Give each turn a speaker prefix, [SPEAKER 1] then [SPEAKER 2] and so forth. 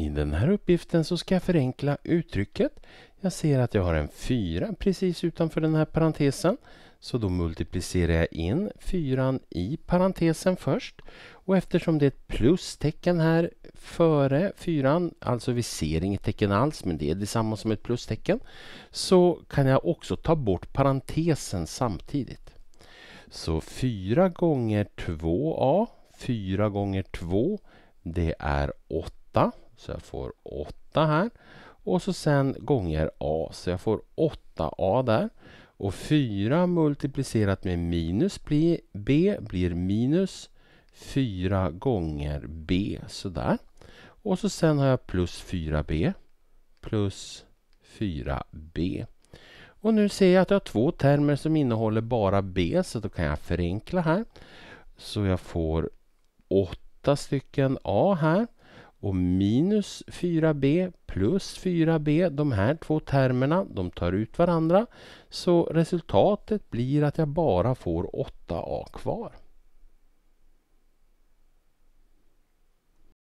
[SPEAKER 1] I den här uppgiften så ska jag förenkla uttrycket. Jag ser att jag har en 4 precis utanför den här parentesen. Så då multiplicerar jag in 4 i parentesen först. Och eftersom det är ett plustecken här före 4, alltså vi ser inget tecken alls men det är detsamma som ett plustecken, så kan jag också ta bort parentesen samtidigt. Så 4 gånger 2a, 4 gånger 2, det är 8. Så jag får 8 här. Och så sen gånger a, så jag får 8a där. Och 4 multiplicerat med minus b blir minus 4 gånger b, sådär. Och så sen har jag plus 4b plus 4b. Och nu ser jag att jag har två termer som innehåller bara b, så då kan jag förenkla här. Så jag får 8 stycken a här och minus 4b plus 4b, de här två termerna, de tar ut varandra. Så resultatet blir att jag bara får 8a kvar.